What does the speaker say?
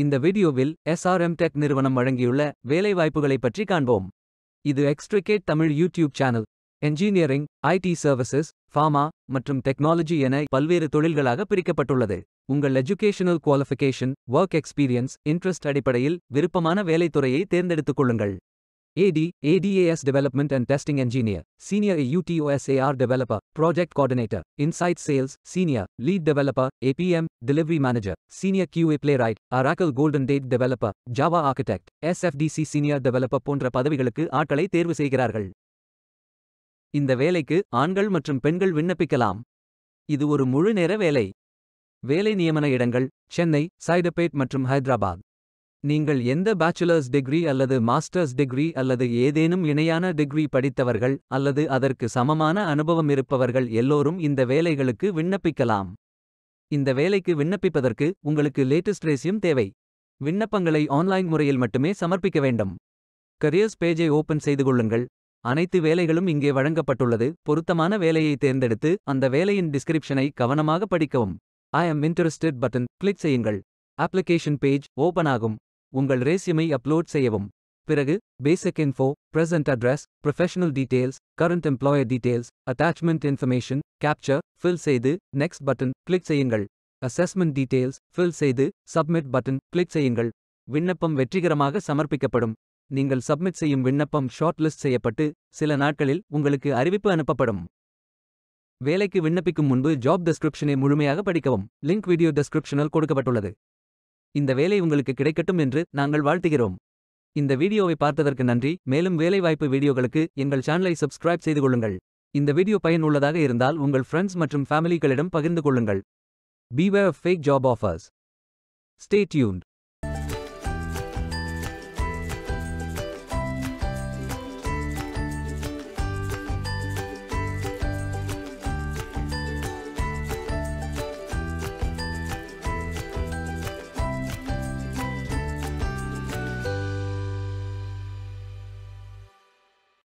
இந்த வீடியோவில் SRM tech நிறுவனம் வழங்கியுள்ள வேலைவாய்ப்புகளை பற்றி காண்போம் இது Extricate Tamil YouTube channel engineering IT services pharma மற்றும் டெக்னாலஜி என பல்வேறு தொழில்களாக பிரிக்கப்பட்டுள்ளது உங்கள் educational qualification work experience interest அடிப்படையில் விருப்பமான வேலைத்துறையை தேர்ந்தெடுத்துக் கொள்ளுங்கள் AD, ADAS Development and Testing Engineer, Senior AUTOSAR Developer, Project Coordinator, Insight Sales, Senior, Lead Developer, APM, Delivery Manager, Senior QA Playwright, Oracle Golden Date Developer, Java Architect, SFDC Senior Developer போன்ற பதவிகளுக்கு ஆட்களை தேர்வு செய்கிறார்கள் இந்த வேலைக்கு ஆண்கள் மற்றும் பெண்கள் விண்ணப்பிக்கலாம் இது ஒரு முழு நேர வேலை வேலை நியமன இடங்கள் சென்னை சைடப்பேட் மற்றும் ஹைதராபாத் நீங்கள் எந்த பேச்சுலர்ஸ் டிகிரி அல்லது மாஸ்டர்ஸ் டிகிரி அல்லது ஏதேனும் இணையான டிகிரி படித்தவர்கள் அல்லது அதற்கு சமமான அனுபவம் இருப்பவர்கள் எல்லோரும் இந்த வேலைகளுக்கு விண்ணப்பிக்கலாம் இந்த வேலைக்கு விண்ணப்பிப்பதற்கு உங்களுக்கு லேட்டஸ்ட் ரேசியம் தேவை விண்ணப்பங்களை ஆன்லைன் முறையில் மட்டுமே சமர்ப்பிக்க வேண்டும் கரியர்ஸ் பேஜை ஓபன் செய்து கொள்ளுங்கள் அனைத்து வேலைகளும் இங்கே வழங்கப்பட்டுள்ளது பொருத்தமான வேலையை தேர்ந்தெடுத்து அந்த வேலையின் டிஸ்கிரிப்ஷனை கவனமாக படிக்கவும் I am interested button click செய்யுங்கள் அப்ளிகேஷன் பேஜ் ஓபன் ஆகும் உங்கள் ரேசியமை அப்லோட் செய்யவும் பிறகு basic info present address professional details current employer details attachment information capture fill செய்து நெக்ஸ்ட் பட்டன் கிளிக் செய்யுங்கள் அசஸ்மெண்ட் டீடைல்ஸ் ஃபில் செய்து சப்மிட் பட்டன் கிளிக் செய்யுங்கள் விண்ணப்பம் வெற்றிகரமாக சமர்ப்பிக்கப்படும் நீங்கள் சப்மிட் செய்யும் விண்ணப்பம் ஷார்ட்லிஸ்ட் செய்யப்பட்டு சில நாட்களில் உங்களுக்கு அறிவிப்பு அனுப்பப்படும் வேலைக்கு விண்ணப்பிக்கும் முன்பு ஜாப் டெஸ்கிரிப்ஷனை முழுமையாக படிக்கவும் லிங்க் வீடியோ டெஸ்கிரிப்ஷனில் கொடுக்கப்பட்டுள்ளது இந்த வேலை உங்களுக்கு கிடைக்கட்டும் என்று நாங்கள் வாழ்த்துகிறோம் இந்த வீடியோவை பார்த்ததற்கு நன்றி மேலும் வேலைவாய்ப்பு வீடியோகளுக்கு எங்கள் சேனலை சப்ஸ்கிரைப் செய்து கொள்ளுங்கள் இந்த வீடியோ பயனுள்ளதாக இருந்தால் உங்கள் ஃப்ரெண்ட்ஸ் மற்றும் ஃபேமிலிகளிடம் பகிர்ந்து கொள்ளுங்கள் beware of fake job offers stay tuned tuned